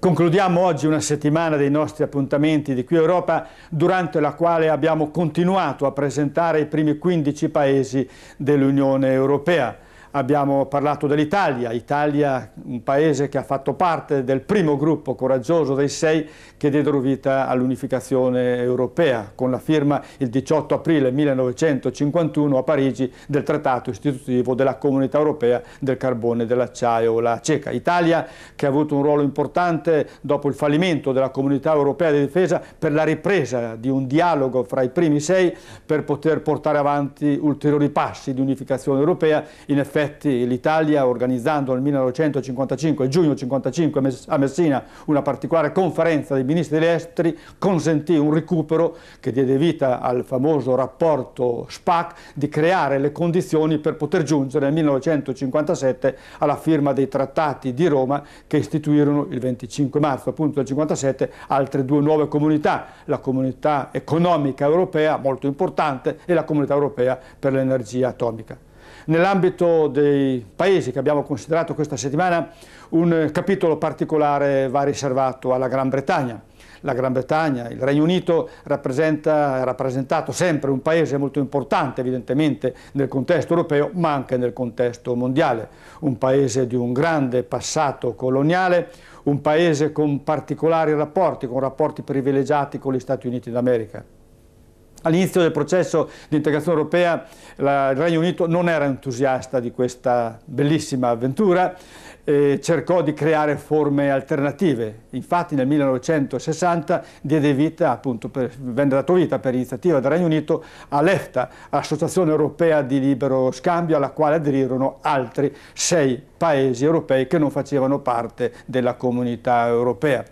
Concludiamo oggi una settimana dei nostri appuntamenti di Qui Europa, durante la quale abbiamo continuato a presentare i primi 15 paesi dell'Unione Europea. Abbiamo parlato dell'Italia, Italia un paese che ha fatto parte del primo gruppo coraggioso dei sei che diedero vita all'unificazione europea con la firma il 18 aprile 1951 a Parigi del trattato istitutivo della comunità europea del carbone, dell'acciaio, la ceca. Italia che ha avuto un ruolo importante dopo il fallimento della comunità europea di difesa per la ripresa di un dialogo fra i primi sei per poter portare avanti ulteriori passi di unificazione europea in effetti effetti l'Italia organizzando nel 1955, giugno 1955 a Messina, una particolare conferenza dei ministri degli esteri, consentì un recupero che diede vita al famoso rapporto SPAC di creare le condizioni per poter giungere nel 1957 alla firma dei trattati di Roma che istituirono il 25 marzo appunto del 1957 altre due nuove comunità, la comunità economica europea molto importante e la comunità europea per l'energia atomica nell'ambito dei paesi che abbiamo considerato questa settimana un capitolo particolare va riservato alla Gran Bretagna. La Gran Bretagna, il Regno Unito rappresenta, è rappresentato sempre un paese molto importante evidentemente nel contesto europeo ma anche nel contesto mondiale, un paese di un grande passato coloniale, un paese con particolari rapporti, con rapporti privilegiati con gli Stati Uniti d'America. All'inizio del processo di integrazione europea la, il Regno Unito non era entusiasta di questa bellissima avventura, eh, cercò di creare forme alternative. Infatti nel 1960 diede vita, appunto, per, venne dato vita per iniziativa del Regno Unito all'EFTA, Associazione Europea di Libero Scambio, alla quale aderirono altri sei paesi europei che non facevano parte della comunità europea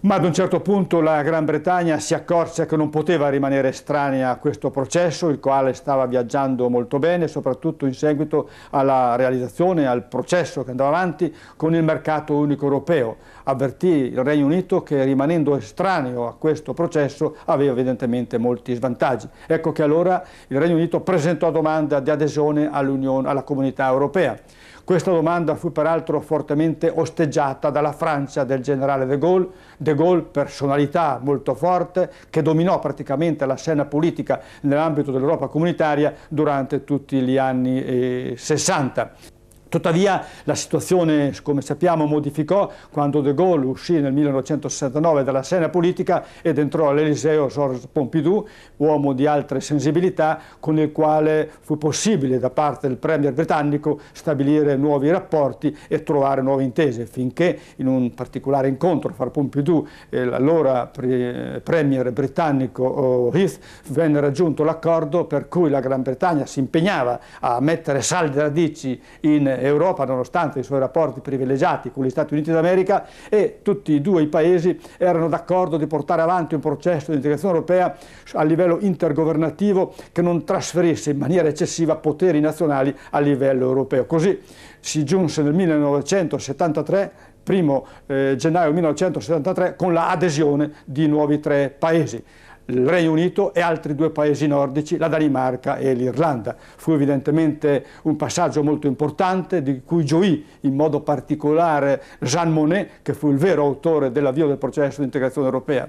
ma ad un certo punto la Gran Bretagna si accorse che non poteva rimanere estranea a questo processo, il quale stava viaggiando molto bene, soprattutto in seguito alla realizzazione, al processo che andava avanti con il mercato unico europeo. Avvertì il Regno Unito che rimanendo estraneo a questo processo aveva evidentemente molti svantaggi. Ecco che allora il Regno Unito presentò domanda di adesione all alla comunità europea questa domanda fu peraltro fortemente osteggiata dalla Francia del generale De Gaulle, De Gaulle personalità molto forte che dominò praticamente la scena politica nell'ambito dell'Europa comunitaria durante tutti gli anni eh, 60. Tuttavia la situazione, come sappiamo, modificò quando De Gaulle uscì nel 1969 dalla scena politica ed entrò all'Eliseo Georges Pompidou, uomo di altre sensibilità, con il quale fu possibile da parte del Premier britannico stabilire nuovi rapporti e trovare nuove intese, finché in un particolare incontro fra Pompidou e l'allora Premier britannico eh, Heath venne raggiunto l'accordo per cui la Gran Bretagna si impegnava a mettere salde radici in Europa, nonostante i suoi rapporti privilegiati con gli Stati Uniti d'America, e tutti e due i paesi erano d'accordo di portare avanti un processo di integrazione europea a livello intergovernativo che non trasferisse in maniera eccessiva poteri nazionali a livello europeo. Così si giunse nel 1973 primo eh, gennaio 1973 con l'adesione di nuovi tre paesi il Regno Unito e altri due paesi nordici, la Danimarca e l'Irlanda. Fu evidentemente un passaggio molto importante di cui gioì in modo particolare Jean Monnet, che fu il vero autore dell'avvio del processo di integrazione europea.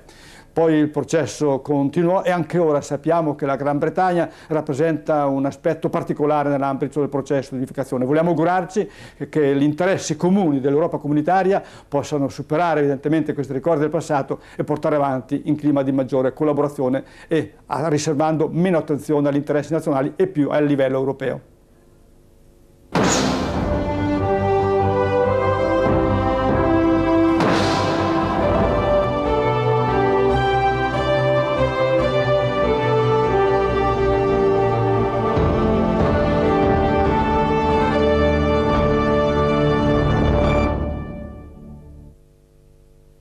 Poi il processo continuò e anche ora sappiamo che la Gran Bretagna rappresenta un aspetto particolare nell'ambito del processo di unificazione. Vogliamo augurarci che gli interessi comuni dell'Europa comunitaria possano superare evidentemente questi ricordi del passato e portare avanti in clima di maggiore collaborazione collaborazione e riservando meno attenzione agli interessi nazionali e più a livello europeo.